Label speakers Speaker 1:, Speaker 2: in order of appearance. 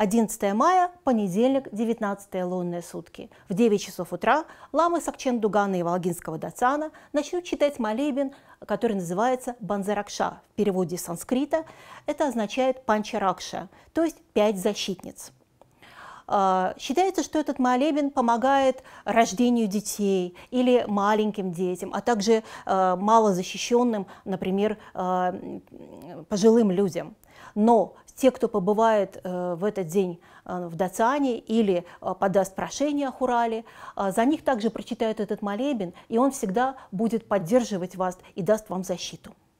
Speaker 1: 11 мая, понедельник, 19 лунные сутки. В 9 часов утра ламы Сакчен Дугана и Валгинского Дацана начнут читать молебен, который называется Банзаракша. В переводе с санскрита это означает Панчаракша, то есть «пять защитниц». А, считается, что этот молебен помогает рождению детей или маленьким детям, а также а, малозащищенным, например, а, пожилым людям. Но те, кто побывает э, в этот день э, в Дацане или э, подаст прошение о Хурале, за них также прочитают этот молебен, и он всегда будет поддерживать вас и даст вам защиту.